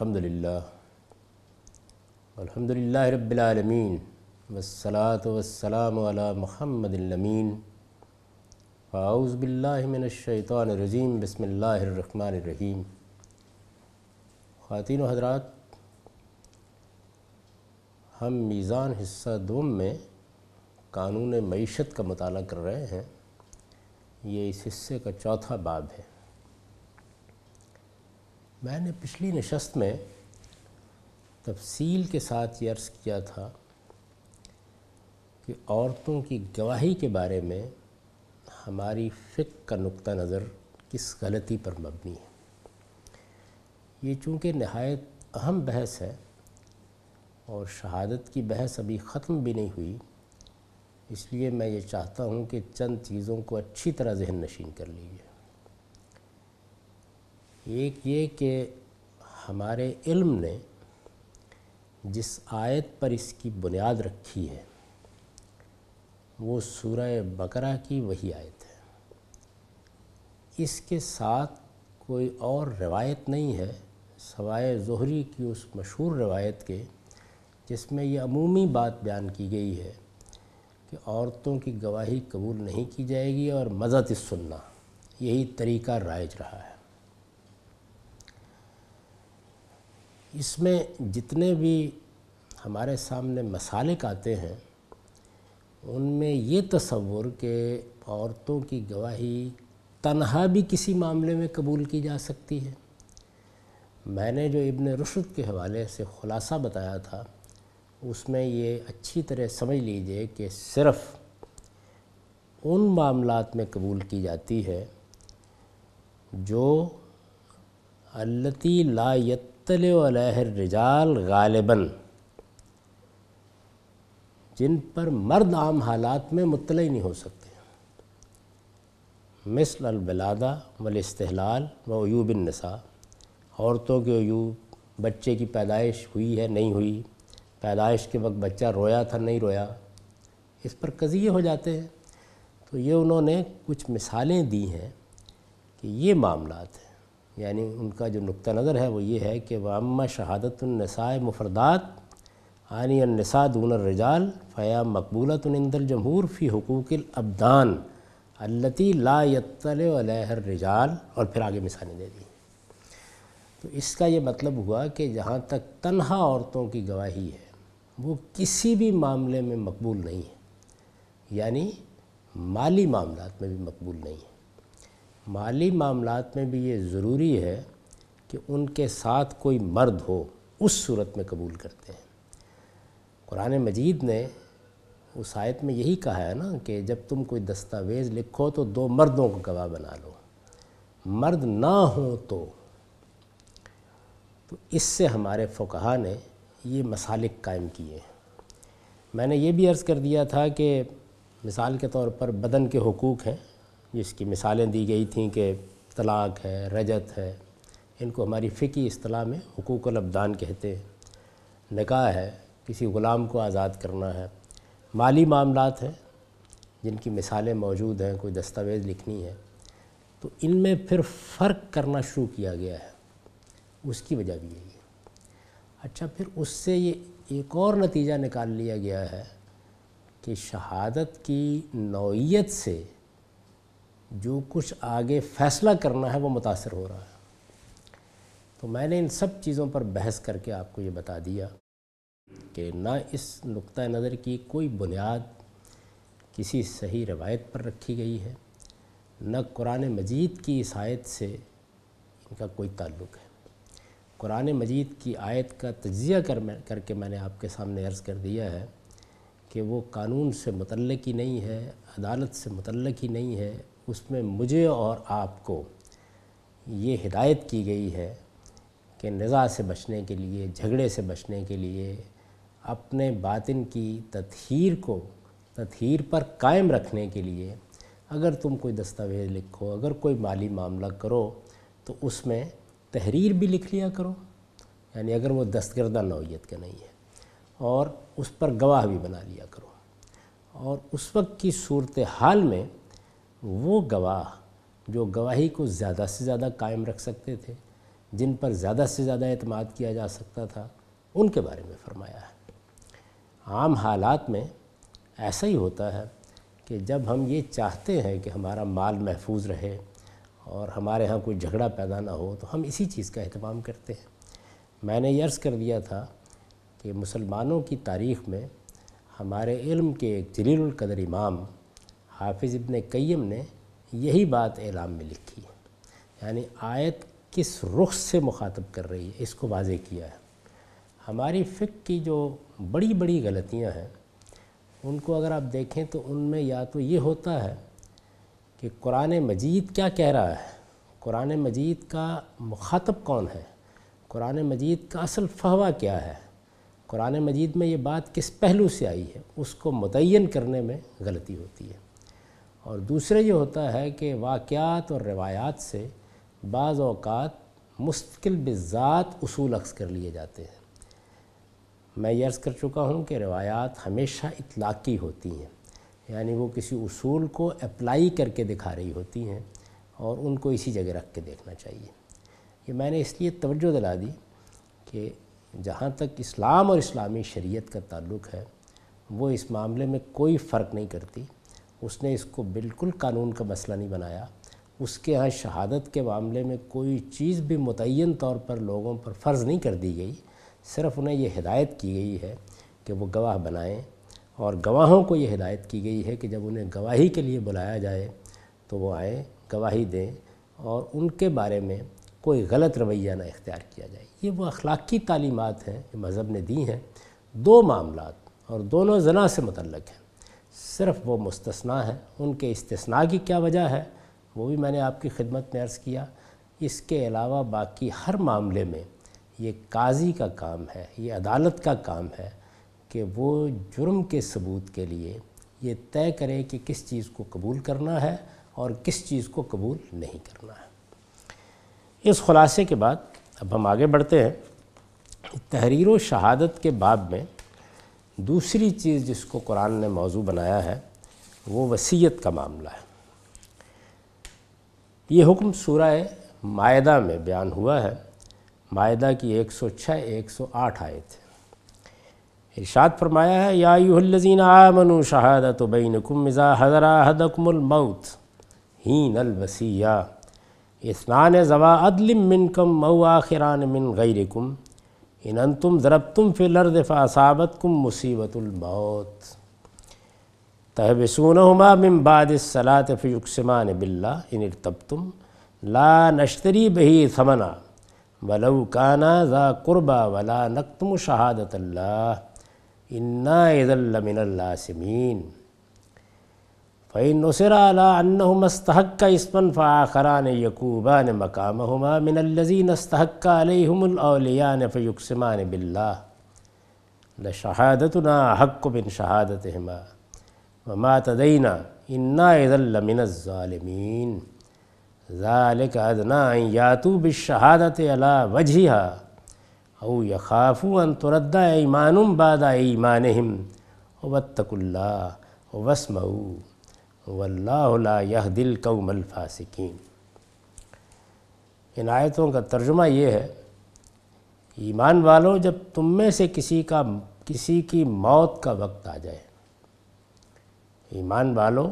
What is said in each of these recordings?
अल्हम्दुलिल्लाह अल्हम्दुलिल्लाह रब्बिलालमीन वसलात वसलाम महमदमीन आउज़बिल्लिमिनशैतरजीम बसमीम ख़वान हजरात हम मीज़ान हिस्सा दोम में कानून मीशत का मताल कर रहे हैं ये इस हिस्से का चौथा बाब है मैंने पिछली नशस्त में तफसील के साथ ये अर्ज़ किया था कि औरतों की गवाही के बारे में हमारी फ़िक का नुक़ नज़र किस गलती पर मबनी है ये चूँकि नहायत अहम बहस है और शहादत की बहस अभी ख़त्म भी नहीं हुई इसलिए मैं ये चाहता हूँ कि चंद चीज़ों को अच्छी तरह जहन नशीन कर लीजिए एक ये कि हमारे इल्म ने जिस आयत पर इसकी बुनियाद रखी है वो सूरह बकरा की वही आयत है इसके साथ कोई और रवायत नहीं है सवाए जहरी की उस मशहूर रवायत के जिसमें यह अमूमी बात बयान की गई है कि औरतों की गवाही कबूल नहीं की जाएगी और मदद सुनना यही तरीका राइज रहा है इसमें जितने भी हमारे सामने मसालिक आते हैं उनमें ये तस्वुर के औरतों की गवाही तनहा भी किसी मामले में कबूल की जा सकती है मैंने जो इबन रुशद के हवाले से ख़ुलासा बताया था उसमें ये अच्छी तरह समझ लीजिए कि सिर्फ़ उन मामलात में कबूल की जाती है जो अल्लती लायत रिजाल गालिबन जिन पर मर्द आम हालात में मुतल नहीं हो सकते मिसल अलबलादा वलस्तलाल व अयूब नसा औरतों के अयूब बच्चे की पैदाइश हुई है नहीं हुई पैदाइश के वक्त बच्चा रोया था नहीं रोया इस पर कज़िए हो जाते हैं तो ये उन्होंने कुछ मिसालें दी हैं कि ये मामला हैं यानी उनका जो नुक़ नज़र है वो ये है कि वामा नसाय मुफरदात आनी नसा दून रजाल फ़या मकबूलत इंदल जमहूर फ़ी हकूक़िल अबदान अल्लती लातल वलहर रिजाल और फिर आगे मिसालें दे दी तो इसका ये मतलब हुआ कि जहाँ तक तनहा औरतों की गवाही है वो किसी भी मामले में मकबूल नहीं है यानी माली मामला में भी मकबूल नहीं है माली मामला में भी ये ज़रूरी है कि उनके साथ कोई मर्द हो उस सूरत में कबूल करते हैं कुरान मजीद ने उस आयत में यही कहा है ना कि जब तुम कोई दस्तावेज़ लिखो तो दो मर्दों को गवाह बना लो मर्द ना हो तो तो इससे हमारे फ़ुकहा ने ये मसालिक कायम किए हैं मैंने ये भी अर्ज़ कर दिया था कि मिसाल के तौर पर बदन के हकूक़ हैं जिसकी मिसालें दी गई थी कि तलाक है रजत है इनको हमारी फ़िकी असलाह में हकूक अबदान कहते हैं निकाह है किसी ग़ुलाम को आज़ाद करना है माली मामला हैं जिनकी मिसालें मौजूद हैं कोई दस्तावेज़ लिखनी है तो इनमें फिर फ़र्क करना शुरू किया गया है उसकी वजह भी यही है अच्छा फिर उससे ये एक और नतीजा निकाल लिया गया है कि शहादत की नौीयत से जो कुछ आगे फ़ैसला करना है वो मुतासर हो रहा है तो मैंने इन सब चीज़ों पर बहस करके आपको ये बता दिया कि ना इस नुक़ नज़र की कोई बुनियाद किसी सही रवायत पर रखी गई है न कुरान मजीद की इस आयत से इनका कोई ताल्लुक़ है कुरान मजीद की आयत का तजिया कर मैं करके मैंने आपके सामने अर्ज़ कर दिया है कि वो कानून से मुतल ही नहीं है अदालत से मुतल ही नहीं है उसमें मुझे और आपको ये हिदायत की गई है कि निज़ा से बचने के लिए झगड़े से बचने के लिए अपने बातिन की तथहर को तथहर पर कायम रखने के लिए अगर तुम कोई दस्तावेज़ लिखो अगर कोई माली मामला करो तो उसमें तहरीर भी लिख लिया करो यानी अगर वो दस्तगर्दा नौीयत का नहीं है और उस पर गवाह भी बना लिया करो और उस वक्त की सूरत हाल में वो गवाह जो गवाही को ज़्यादा से ज़्यादा कायम रख सकते थे जिन पर ज़्यादा से ज़्यादा अतमाद किया जा सकता था उनके बारे में फरमाया है आम हालात में ऐसा ही होता है कि जब हम ये चाहते हैं कि हमारा माल महफूज रहे और हमारे यहाँ कोई झगड़ा पैदा ना हो तो हम इसी चीज़ का अहतमाम करते हैं मैंने ये अर्ज़ कर दिया था कि मुसलमानों की तारीख़ में हमारे इल्म के एक कदर इमाम हाफिज़ इबन कईम ने यही बात एलाम में लिखी है यानी आयत किस रुख से मुखातब कर रही है इसको वाजे किया है हमारी फ़िक की जो बड़ी बड़ी गलतियां हैं उनको अगर आप देखें तो उनमें या तो ये होता है कि कुरान मजीद क्या कह रहा है कुरान मजीद का मुखातब कौन है कुरान मजीद का असल फहवा क्या है कुरान मजीद में ये बात किस पहलू से आई है उसको मुतन करने में गलती होती है और दूसरे ये होता है कि वाक़ात और रवायात से बाज़ अवकात मुस्तकिल बज़ात असूल अक्स कर लिए जाते हैं मैं ये अर्ज़ कर चुका हूँ कि रवायात हमेशा इतलाक़ी होती हैं यानी वो किसी उसूल को अप्लाई करके दिखा रही होती हैं और उनको इसी जगह रख के देखना चाहिए ये मैंने इसलिए तवज्जो दिला दी कि जहाँ तक इस्लाम और इस्लामी शरीयत का ताल्लुक़ है वो इस मामले में कोई फ़र्क नहीं करती उसने इसको बिल्कुल कानून का मसला नहीं बनाया उसके यहाँ शहादत के मामले में कोई चीज़ भी मुतन तौर पर लोगों पर फ़र्ज़ नहीं कर दी गई सिर्फ उन्हें यह हिदायत की गई है कि वो गवाह बनाएं और गवाहों को यह हिदायत की गई है कि जब उन्हें गवाही के लिए बुलाया जाए तो वो आएँ गवाही दें और उनके बारे में कोई गलत रवैया ना इख्तियार किया जाए ये वो अखलाक़ी तालीमत हैं जो मज़हब ने दी हैं दो मामला और दोनों जना से मतलब हैं सिर्फ वो मुस्तना है उनके इस्तना की क्या वजह है वो भी मैंने आपकी खिदमत में अर्ज़ किया इसके अलावा बाकी हर मामले में ये काजी का काम है ये अदालत का काम है कि वो जुर्म के सबूत के लिए ये तय करे कि किस चीज़ को कबूल करना है और किस चीज़ को कबूल नहीं करना है इस खुलासे के बाद अब हम आगे बढ़ते हैं तहरीर व शहादत के बाद में दूसरी चीज़ जिसको कुरान ने मौजू बनाया है वो वसीयत का मामला है ये हुक्म सूरह मायदा में बयान हुआ है मायदा की 106 108 थे इरशाद फरमाया है या यूहल्लजीन आमनु शहादत बैनकुम मिज़ा हज़रा हदकमलमौत हीन अलवसिया इस्नान जवा अदलिम मिनकम मऊ आखिरान मिन गैरकुम इन तुम ज़रब तुम फ़िलर्द फ़ासाबत कुम मुसीबतमौत तहबसून हमा मिम्बाद सलात फ़युकसमान बिल्ला इन तब तुम ला नश्तरी बही समना वलऊ काना ज़ा कुरबा वला नकतम शहादत इन्ना इज़ल्लमिनल्लासमीन फ़ैन नसर अलाहमस्तहक इसमन फ़ाखरान यकूबान मकाम हमा मिनल्लजीन अस्तहक्कालहमलियान फ़युकसमान बिल्ला ल शहादतना हक बिन शहादत हमा वमा तदैना इन्ना इदल्लमिनज़ालमीन ज़ालिक अदना यातू बिशहादत अला वजहा औ यखाफ़ू अन तुरद्दा ईमान बाद ईमान हम वत्तकुल्ला वसमऊ वल्ला यह दिल कौमल फासिकीन इन आयतों का तर्जुमा ये है ईमान वालों जब तुम में से किसी का किसी की मौत का वक्त आ जाए ईमान वालों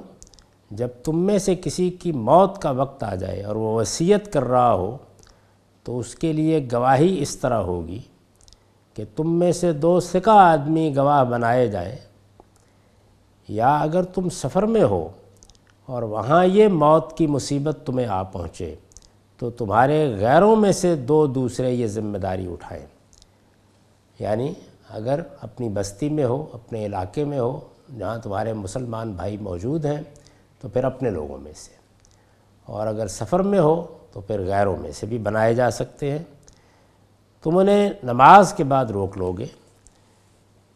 जब तुम में से किसी की मौत का वक्त आ जाए और वो वसीयत कर रहा हो तो उसके लिए गवाही इस तरह होगी कि तुम में से दो सिका आदमी गवाह बनाए जाए या अगर तुम सफ़र में हो और वहाँ ये मौत की मुसीबत तुम्हें आ पहुँचे तो तुम्हारे गैरों में से दो दूसरे ये ज़िम्मेदारी उठाएं यानी अगर अपनी बस्ती में हो अपने इलाके में हो जहाँ तुम्हारे मुसलमान भाई मौजूद हैं तो फिर अपने लोगों में से और अगर सफ़र में हो तो फिर गैरों में से भी बनाए जा सकते हैं तुम उन्हें नमाज के बाद रोक लोगे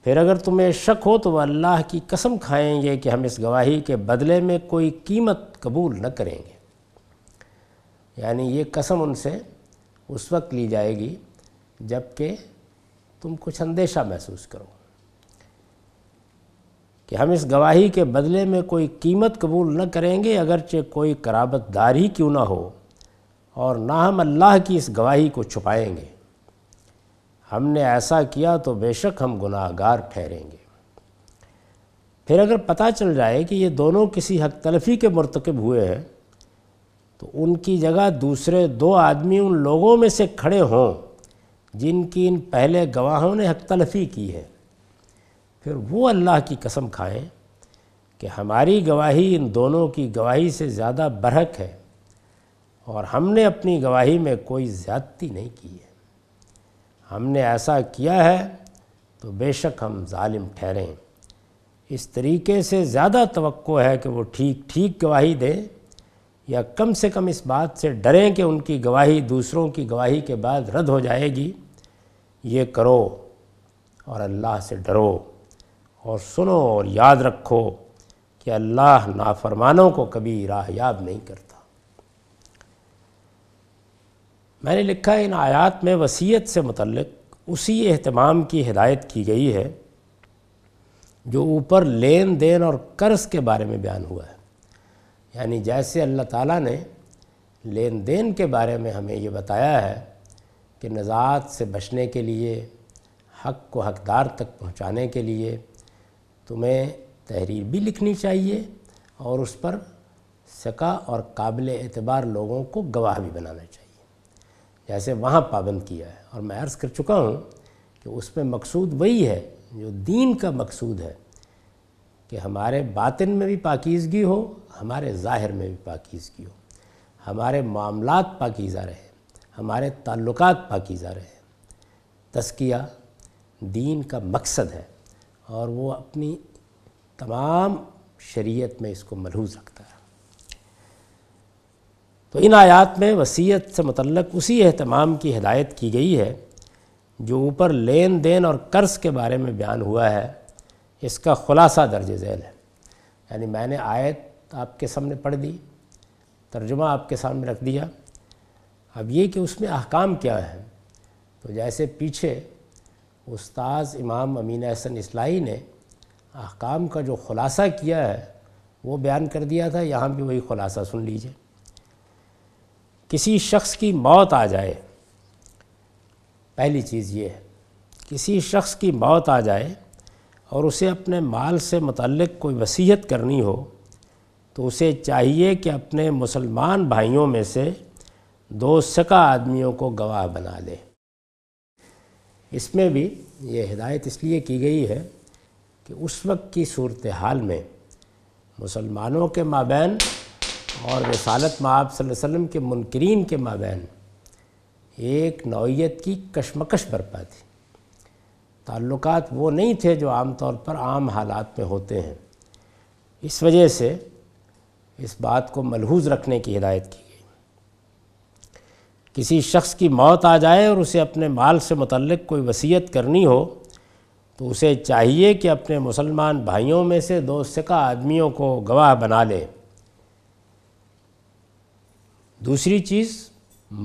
फिर अगर तुम्हें शक हो तो वह अल्लाह की कसम खाएंगे कि हम इस गवाही के बदले में कोई कीमत कबूल न करेंगे यानी ये कसम उनसे उस वक्त ली जाएगी जबकि तुम कुछ अंदेशा महसूस करो कि हम इस गवाही के बदले में कोई कीमत कबूल न करेंगे अगरचे कोई कराबतदारी क्यों ना हो और ना हम अल्लाह की इस गवाही को छुपाएंगे हमने ऐसा किया तो बेशक हम गुनाहगार ठहरेंगे फिर अगर पता चल जाए कि ये दोनों किसी हक तलफी के मरतकब हुए हैं तो उनकी जगह दूसरे दो आदमी उन लोगों में से खड़े हों जिनकी इन पहले गवाहों ने हक तलफी की है फिर वो अल्लाह की कसम खाएं कि हमारी गवाही इन दोनों की गवाही से ज़्यादा बरहक है और हमने अपनी गवाही में कोई ज़्यादती नहीं की है हमने ऐसा किया है तो बेशक हम ालिम ठहरें इस तरीके से ज़्यादा तो है कि वो ठीक ठीक गवाही दें या कम से कम इस बात से डरें कि उनकी गवाही दूसरों की गवाही के बाद रद्द हो जाएगी ये करो और अल्लाह से डरो और सुनो और याद रखो कि अल्लाह नाफरमानों को कभी राहयाब नहीं करता मैंने लिखा इन आयात में वसीयत से मतलब उसी अहतमाम की हिदायत की गई है जो ऊपर लेन देन और कर्ज़ के बारे में बयान हुआ है यानी जैसे अल्लाह ताला ने लेन देन के बारे में हमें ये बताया है कि नज़ात से बचने के लिए हक़ को हकदार तक पहुँचाने के लिए तुम्हें तहरीर भी लिखनी चाहिए और उस पर सका और काबिल एतबार लोगों को गवाह भी बनाना चाहिए जैसे वहाँ पाबंद किया है और मैं अर्ज़ कर चुका हूँ कि उसमें मकसूद वही है जो दीन का मकसूद है कि हमारे बातिन में भी पाकिजगी हो हमारे ज़ाहिर में भी पाकिजगी हो हमारे मामलात पाकिज़ा रहे हमारे ताल्लुक़ पाकिज़ा रहे तस्किया दीन का मकसद है और वो अपनी तमाम शरीयत में इसको मलहूज रखता है तो इन आयात में वसीयत से मतलब उसी अहतमाम की हिदायत की गई है जो ऊपर लेन देन और कर्ज़ के बारे में बयान हुआ है इसका ख़ुलासा दर्ज झेल है यानी मैंने आयत आपके सामने पढ़ दी तर्जुमा आपके सामने रख दिया अब ये कि उसमें अहकाम क्या है तो जैसे पीछे उस्ताज़ इमाम अमीन अहसन इसलाई ने अहकाम का जो ख़ुलासा किया है वो बयान कर दिया था यहाँ भी वही ख़ुलासा सुन लीजिए किसी शख्स की मौत आ जाए पहली चीज़ ये है किसी शख्स की मौत आ जाए और उसे अपने माल से मतलब कोई वसीयत करनी हो तो उसे चाहिए कि अपने मुसलमान भाइयों में से दो सका आदमियों को गवाह बना ले इसमें भी ये हिदायत इसलिए की गई है कि उस वक्त की सूरत हाल में मुसलमानों के माबैन और रसालत माब वसम के मुनकरीन के माबेन एक नौीयत की कशमकश बरपा थी ताल्लुक वो नहीं थे जो आम तौर पर आम हालात में होते हैं इस वजह से इस बात को मलहूज रखने की हिदायत की गई किसी शख्स की मौत आ जाए और उसे अपने माल से मतलब कोई वसीयत करनी हो तो उसे चाहिए कि अपने मुसलमान भाइयों में से दो सिका आदमियों को गवाह बना ले दूसरी चीज़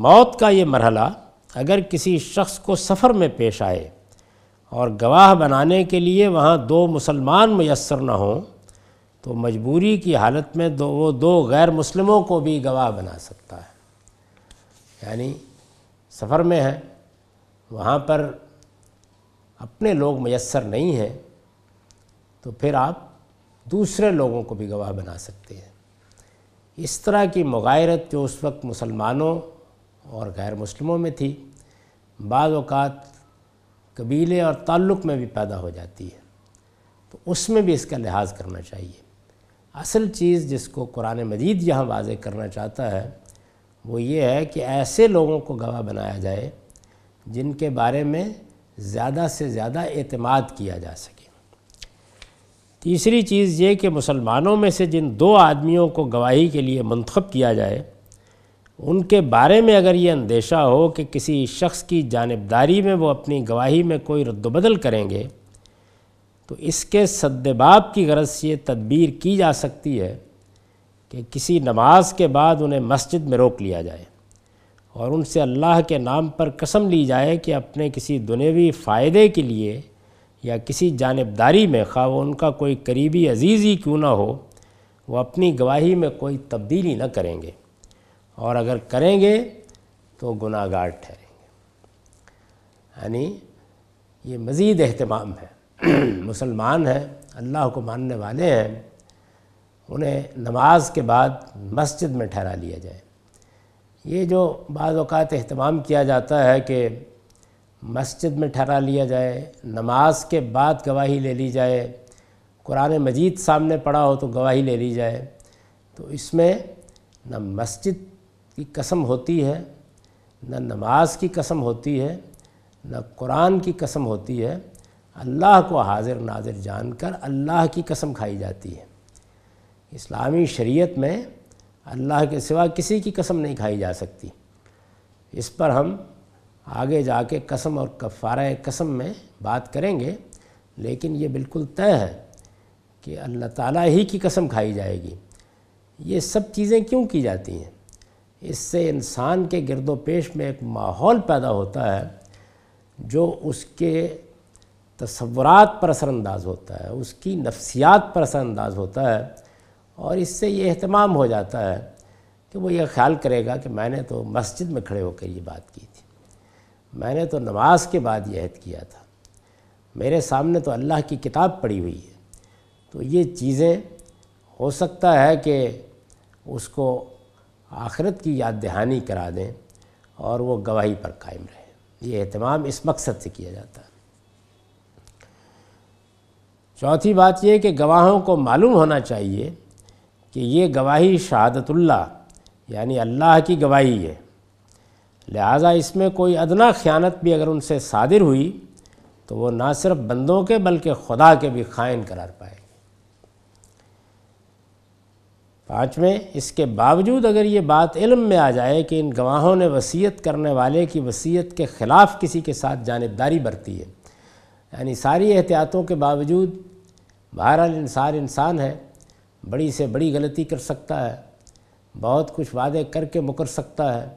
मौत का ये मरहला अगर किसी शख्स को सफ़र में पेश आए और गवाह बनाने के लिए वहाँ दो मुसलमान मैसर न हों तो मजबूरी की हालत में दो वो दो गैर मुस्लिमों को भी गवाह बना सकता है यानी सफ़र में है वहाँ पर अपने लोग मैसर नहीं हैं तो फिर आप दूसरे लोगों को भी गवाह बना सकते हैं इस तरह की मगायरत जो उस वक्त मुसलमानों और गैर मुस्लिमों में थी बाद कबीले और ताल्लुक़ में भी पैदा हो जाती है तो उसमें भी इसका लिहाज करना चाहिए असल चीज़ जिसको कुरान मजीद यहाँ वाज करना चाहता है वो ये है कि ऐसे लोगों को गवाह बनाया जाए जिनके बारे में ज़्यादा से ज़्यादा अतमाद किया जा सके तीसरी चीज़ ये कि मुसलमानों में से जिन दो आदमियों को गवाही के लिए मंतखब किया जाए उनके बारे में अगर ये अंदेशा हो कि किसी शख्स की जानबदारी में वो अपनी गवाही में कोई रद्दबदल करेंगे तो इसके सद्देबाब की गरज से ये तदबीर की जा सकती है कि किसी नमाज के बाद उन्हें मस्जिद में रोक लिया जाए और उनसे अल्लाह के नाम पर कसम ली जाए कि अपने किसी दुनियावी फ़ायदे के लिए या किसी जानबदारी में खा वो उनका कोई करीबी अजीज़ ही क्यों ना हो वो अपनी गवाही में कोई तब्दीली ना करेंगे और अगर करेंगे तो गुनागार ठहरेंगे यानी ये मज़ीद अहतमाम है मुसलमान हैं अल्लाह को मानने वाले हैं उन्हें नमाज के बाद मस्जिद में ठहरा लिया जाए ये जो बाज़ात अहतमाम किया जाता है कि मस्जिद में ठहरा लिया जाए नमाज के बाद गवाही ले ली जाए कुरान मजीद सामने पड़ा हो तो गवाही ले ली जाए तो इसमें न मस्जिद की कसम होती है न नमाज की कसम होती है न कुरान की कसम होती है अल्लाह को हाजिर नाजिर जानकर अल्लाह की कसम खाई जाती है इस्लामी शरीयत में अल्लाह के सिवा किसी की कसम नहीं खाई जा सकती इस पर हम आगे जाके कसम और कफ़ारा कसम में बात करेंगे लेकिन ये बिल्कुल तय है कि अल्लाह ताला ही की कसम खाई जाएगी ये सब चीज़ें क्यों की जाती हैं इससे इंसान के गिरदोपेश पेश में एक माहौल पैदा होता है जो उसके तस्वरत पर असरानंदाज होता है उसकी नफ्सियात पर असरानंदाज होता है और इससे ये अहतमाम हो जाता है कि वो ये ख्याल करेगा कि मैंने तो मस्जिद में खड़े होकर ये बात की थी मैंने तो नमाज के बाद यह अहद किया था मेरे सामने तो अल्लाह की किताब पड़ी हुई है तो ये चीज़ें हो सकता है कि उसको आखिरत की याद दहानी करा दें और वो गवाही पर कायम रहे ये अहतमाम इस मकसद से किया जाता है चौथी बात यह कि गवाहों को मालूम होना चाहिए कि ये गवाही शहादतुल्ला यानी अल्लाह की गवाही है लिहाजा इसमें कोई अदना ख़यानत भी अगर उनसे सादिर हुई तो वो ना सिर्फ बंदों के बल्कि खुदा के भी खाइन करार पाए पाँचवें इसके बावजूद अगर ये बात इल्म में आ जाए कि इन गवाहों ने वसीयत करने वाले की वसीयत के ख़िलाफ़ किसी के साथ जानबदारी बरती है यानी सारी एहतियातों के बावजूद बहरहाल इंसान इंसान है बड़ी से बड़ी गलती कर सकता है बहुत कुछ वादे करके मुकर सकता है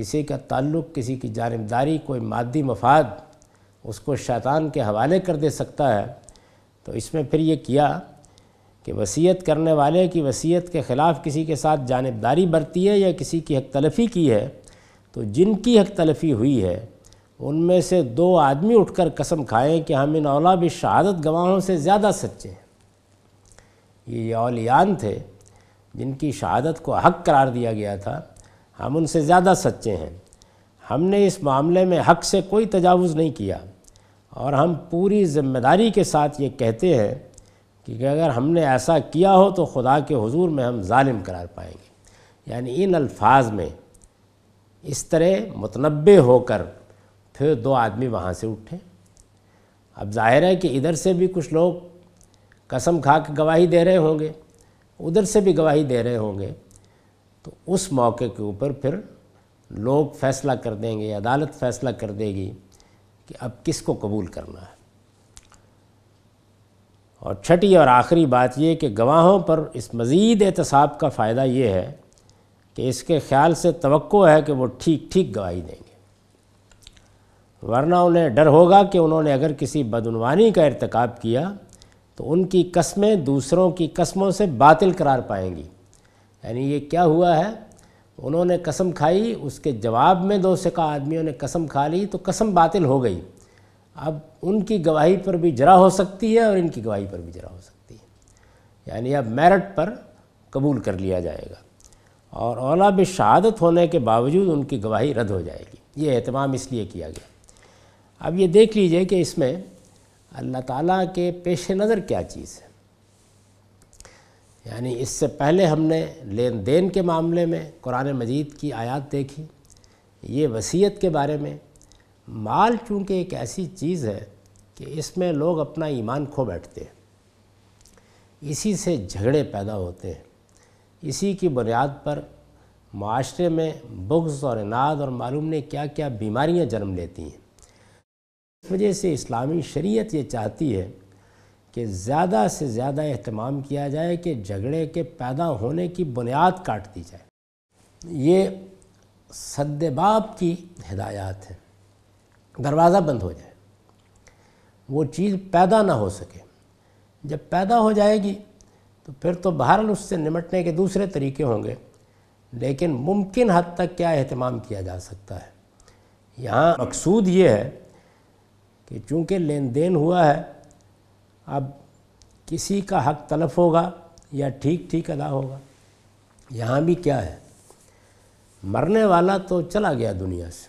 किसी का ताल्लुक़ किसी की जानबदारी कोई मादी मफाद उसको शैतान के हवाले कर दे सकता है तो इसमें फिर ये किया कि वसीयत करने वाले की वसीयत के ख़िलाफ़ किसी के साथ जानबदारी बरती है या किसी की हक तलफ़ी की है तो जिनकी हक तलफ़ी हुई है उनमें से दो आदमी उठकर कसम खाएं कि हम इन औला भी शहादत गवाहों से ज़्यादा सच्चे हैं ये औलियान थे जिनकी शहादत को हक करार दिया गया था हम उनसे ज़्यादा सच्चे हैं हमने इस मामले में हक से कोई तजावुज़ नहीं किया और हम पूरी ज़िम्मेदारी के साथ ये कहते हैं कि अगर हमने ऐसा किया हो तो खुदा के हजूर में हम ालिम करार पाएंगे यानी इन अल्फाज में इस तरह मतनबे होकर फिर दो आदमी वहाँ से उठे अब जाहिर है कि इधर से भी कुछ लोग कसम खा के गवाही दे रहे होंगे उधर से भी गवाही दे रहे होंगे तो उस मौके के ऊपर फिर लोग फैसला कर देंगे अदालत फैसला कर देगी कि अब किसको कबूल करना है और छठी और आखिरी बात यह कि गवाहों पर इस मज़ीद एहतसाब का फ़ायदा ये है कि इसके ख्याल से तो है कि वो ठीक ठीक गवाही देंगे वरना उन्हें डर होगा कि उन्होंने अगर किसी बदनवानी का इरतकब किया तो उनकी कस्में दूसरों की कस्मों से बातिल करार पाएंगी यानी ये क्या हुआ है उन्होंने कसम खाई उसके जवाब में दो सिका आदमियों ने कसम खा ली तो कसम बातिल हो गई अब उनकी गवाही पर भी जरा हो सकती है और इनकी गवाही पर भी जरा हो सकती है यानी अब मेरट पर कबूल कर लिया जाएगा और औला भी शहादत होने के बावजूद उनकी गवाही रद्द हो जाएगी ये अहतमाम इसलिए किया गया अब ये देख लीजिए कि इसमें अल्लाह ताला के पेश नज़र क्या चीज़ है यानी इससे पहले हमने लेन देन के मामले में कुरान मजीद की आयात देखी ये वसीयत के बारे में माल चूँकि एक ऐसी चीज़ है कि इसमें लोग अपना ईमान खो बैठते हैं इसी से झगड़े पैदा होते हैं इसी की बुनियाद पर माशरे में बुग्स और इनाद और मालूम ने क्या क्या बीमारियाँ जन्म लेती हैं इस वजह से इस्लामी शरीयत ये चाहती है कि ज़्यादा से ज़्यादा अहतमाम किया जाए कि झगड़े के पैदा होने की बुनियाद काट दी जाए ये सदबाप की हदायत है दरवाज़ा बंद हो जाए वो चीज़ पैदा ना हो सके जब पैदा हो जाएगी तो फिर तो बहरहाल उससे निमटने के दूसरे तरीके होंगे लेकिन मुमकिन हद तक क्या अहतमाम किया जा सकता है यहाँ मकसूद ये है कि चूँकि लेन देन हुआ है अब किसी का हक तलफ होगा या ठीक ठीक अदा होगा यहाँ भी क्या है मरने वाला तो चला गया दुनिया से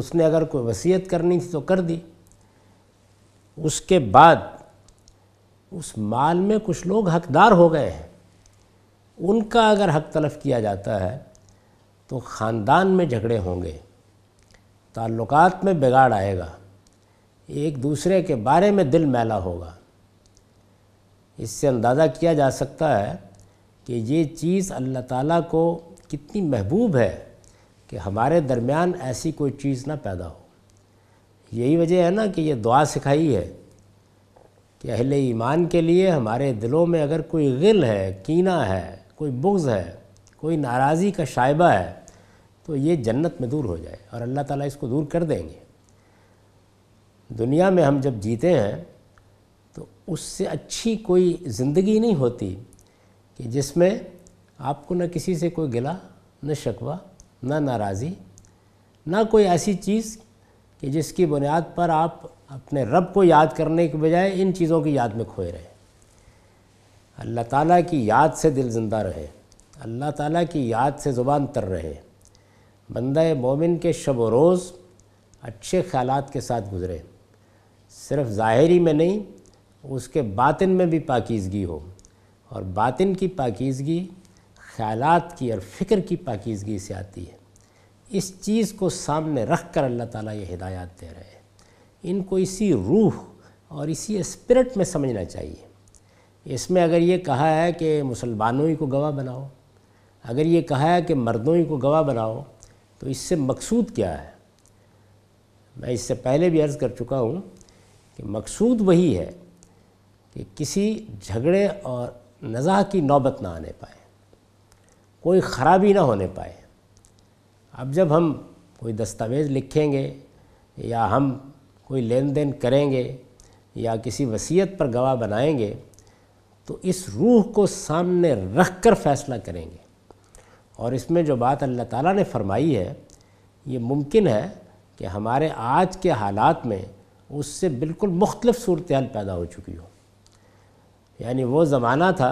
उसने अगर कोई वसीयत करनी थी तो कर दी उसके बाद उस माल में कुछ लोग हकदार हो गए हैं उनका अगर हक तलफ किया जाता है तो ख़ानदान में झगड़े होंगे ताल्लुकात में बिगाड़ आएगा एक दूसरे के बारे में दिल मैला होगा इससे अंदाज़ा किया जा सकता है कि ये चीज़ अल्लाह ताला को कितनी महबूब है कि हमारे दरमियान ऐसी कोई चीज़ ना पैदा हो यही वजह है ना कि ये दुआ सिखाई है कि अहल ईमान के लिए हमारे दिलों में अगर कोई गिल है कीना है कोई बुग्ज़ है कोई नाराज़ी का शाइबा है तो ये जन्नत में दूर हो जाए और अल्लाह ताला इसको दूर कर देंगे दुनिया में हम जब जीते हैं तो उससे अच्छी कोई ज़िंदगी नहीं होती कि जिसमें आपको न किसी से कोई गिला न शकवा न नाराज़ी ना कोई ऐसी चीज़ कि जिसकी बुनियाद पर आप अपने रब को याद करने के बजाय इन चीज़ों की याद में खोए रहे अल्लाह ताला की याद से दिल ज़िंदा रहे अल्लाह ताला की याद से ज़ुबान तर रहे बंदा मोमिन के शब रोज़ अच्छे ख्याल के साथ गुज़रे सिर्फ ज़ाहरी में नहीं उसके बातिन में भी पाकिजगी हो और बातिन की पाकिजगी ख्याल की और फ़िक्र की पाकिजगी से आती है इस चीज़ को सामने रख कर अल्लाह ताली ये हिदायत दे रहे हैं इनको इसी रूह और इसी स्पिरिट में समझना चाहिए इसमें अगर ये कहा है कि मुसलमानों ही को गवाह बनाओ अगर ये कहा है कि मर्दों ही को गवाह बनाओ तो इससे मकसूद क्या है मैं इससे पहले भी अर्ज़ कर चुका हूँ कि मकसूद वही है कि किसी झगड़े और नज़ा की नौबत ना आने पाए कोई ख़राबी ना होने पाए अब जब हम कोई दस्तावेज़ लिखेंगे या हम कोई लेन देन करेंगे या किसी वसीयत पर गवाह बनाएंगे तो इस रूह को सामने रख कर फ़ैसला करेंगे और इसमें जो बात अल्लाह ताला ने फरमाई है ये मुमकिन है कि हमारे आज के हालात में उससे बिल्कुल मुख्तलिफ सूरत हाल पैदा हो चुकी हो यानी वो ज़माना था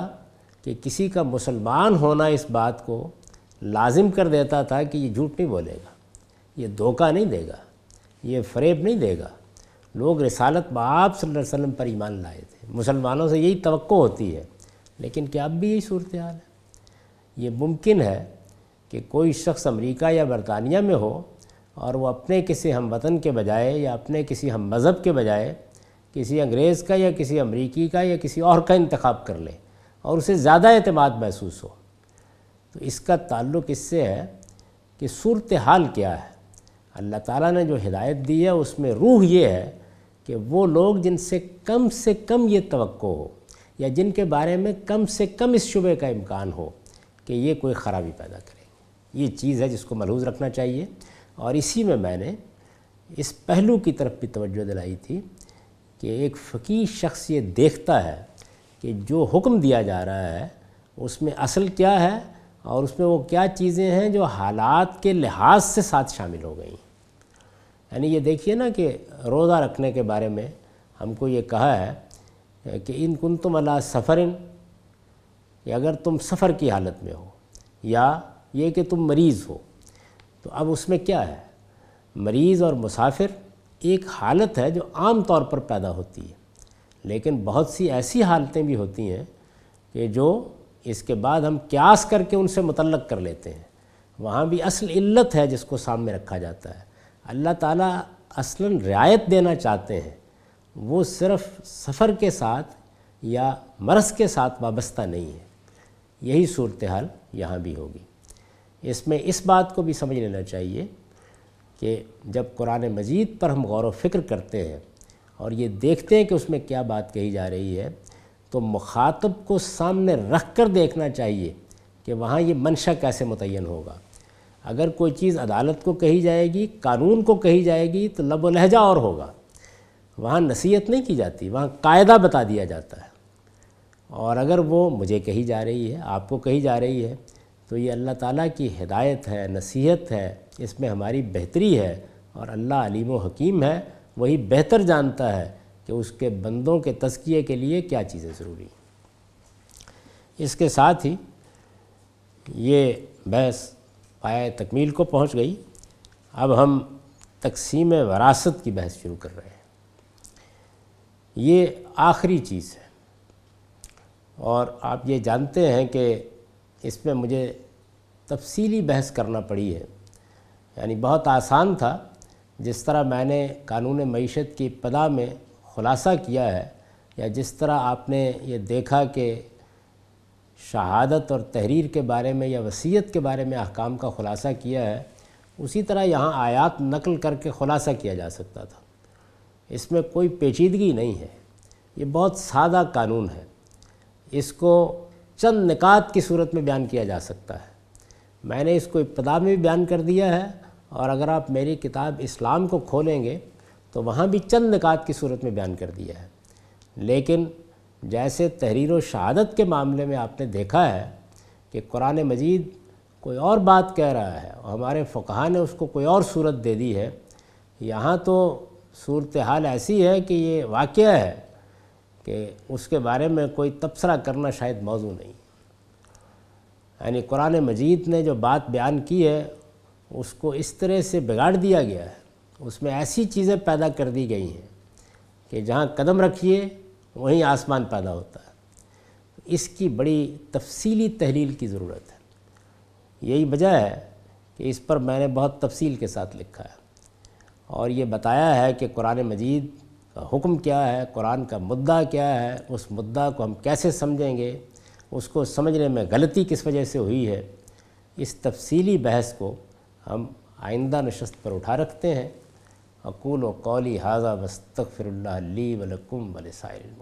कि किसी का मुसलमान होना इस बात को लाजिम कर देता था कि ये झूठ नहीं बोलेगा ये धोखा नहीं देगा ये फरेब नहीं देगा लोग रसालत बाप सल्लल्लाहु अलैहि वसल्लम पर ईमान लाए थे मुसलमानों से यही तो होती है लेकिन क्या अब भी यही सूरत हाल है ये मुमकिन है कि कोई शख्स अमेरिका या बरतानिया में हो और वो अपने किसी हम वतन के बजाय या अपने किसी हम मज़हब के बजाय किसी अंग्रेज़ का या किसी अमरीकी का या किसी और का इंतखब कर ले और उसे ज़्यादा अतमाद महसूस हो तो इसका ताल्लुक़ इससे है कि सूरत हाल क्या है अल्लाह ताला ने जो हिदायत दी है उसमें रूह ये है कि वो लोग जिनसे कम से कम ये तो हो या जिनके बारे में कम से कम इस शुबे का इम्कान हो कि ये कोई ख़राबी पैदा करें ये चीज़ है जिसको मलहूज़ रखना चाहिए और इसी में मैंने इस पहलू की तरफ भी तवज्जो दिलाई थी कि एक फ़कीर शख्स ये देखता है कि जो हुक्म दिया जा रहा है उसमें असल क्या है और उसमें वो क्या चीज़ें हैं जो हालात के लिहाज से साथ शामिल हो गई यानी ये देखिए ना कि रोज़ा रखने के बारे में हमको ये कहा है कि इन कुन तुम अला सफ़रिन अगर तुम सफ़र की हालत में हो या ये कि तुम मरीज़ हो तो अब उसमें क्या है मरीज़ और मुसाफिर एक हालत है जो आम तौर पर पैदा होती है लेकिन बहुत सी ऐसी हालतें भी होती हैं कि जो इसके बाद हम क्यास करके उनसे मुतलक कर लेते हैं वहाँ भी असल इल्लत है जिसको सामने रखा जाता है अल्लाह ताला असलन रियायत देना चाहते हैं वो सिर्फ सफ़र के साथ या मरस के साथ वाबस्ता नहीं है यही सूरत हाल यहाँ भी होगी इसमें इस बात को भी समझ लेना चाहिए कि जब कुरान मजीद पर हम गौर फिक्र करते हैं और ये देखते हैं कि उसमें क्या बात कही जा रही है तो मुखातब को सामने रख कर देखना चाहिए कि वहाँ ये मंशा कैसे मुतन होगा अगर कोई चीज़ अदालत को कही जाएगी कानून को कही जाएगी तो लब लहजा और होगा वहाँ नसीहत नहीं की जाती वहाँ कायदा बता दिया जाता है और अगर वो मुझे कही जा रही है आपको कही जा रही है तो ये अल्लाह ताला की हिदायत है नसीहत है इसमें हमारी बेहतरी है और अल्लाह अलीम हकीम है वही बेहतर जानता है कि उसके बंदों के तस्किए के लिए क्या चीज़ें ज़रूरी इसके साथ ही ये बहस पाए तकमील को पहुंच गई अब हम तकसीम वरासत की बहस शुरू कर रहे हैं ये आखिरी चीज़ है और आप ये जानते हैं कि इस पर मुझे तफसीली बहस करना पड़ी है यानी बहुत आसान था जिस तरह मैंने कानून मीशत की पदा में ख़ुलासा किया है या जिस तरह आपने ये देखा कि शहादत और तहरीर के बारे में या वसीयत के बारे में अहकाम का ख़ुलासा किया है उसी तरह यहाँ आयात नकल करके ख़ुलासा किया जा सकता था इसमें कोई पेचीदगी नहीं है ये बहुत सादा कानून है इसको चंद निकात की सूरत में बयान किया जा सकता है मैंने इसको इब्तदा में भी बयान कर दिया है और अगर आप मेरी किताब इस्लाम को खोलेंगे तो वहाँ भी चंद निकात की सूरत में बयान कर दिया है लेकिन जैसे तहरीर व शहादत के मामले में आपने देखा है कि कुरान मजीद कोई और बात कह रहा है और हमारे फ़ुकहा ने उसको कोई और सूरत दे दी है यहाँ तो सूरत हाल ऐसी है कि ये वाक़ है कि उसके बारे में कोई तबसरा करना शायद मौजू नहीं यानी कुरान मजीद ने जो बात बयान की है उसको इस तरह से बिगाड़ दिया गया है उसमें ऐसी चीज़ें पैदा कर दी गई हैं कि जहाँ कदम रखिए वहीं आसमान पैदा होता है इसकी बड़ी तफसीली तहलील की ज़रूरत है यही वजह है कि इस पर मैंने बहुत तफसील के साथ लिखा है और ये बताया है कि कुरान मजीद का हुक्म क्या है कुरान का मुद्दा क्या है उस मुद्दा को हम कैसे समझेंगे उसको समझने में गलती किस वजह से हुई है इस तफसीली बहस को हम आइंदा नशस्त पर उठा रखते हैं अकूल व कौली हाजा वस्तफ़िरल्ली वलकुम वलसाइल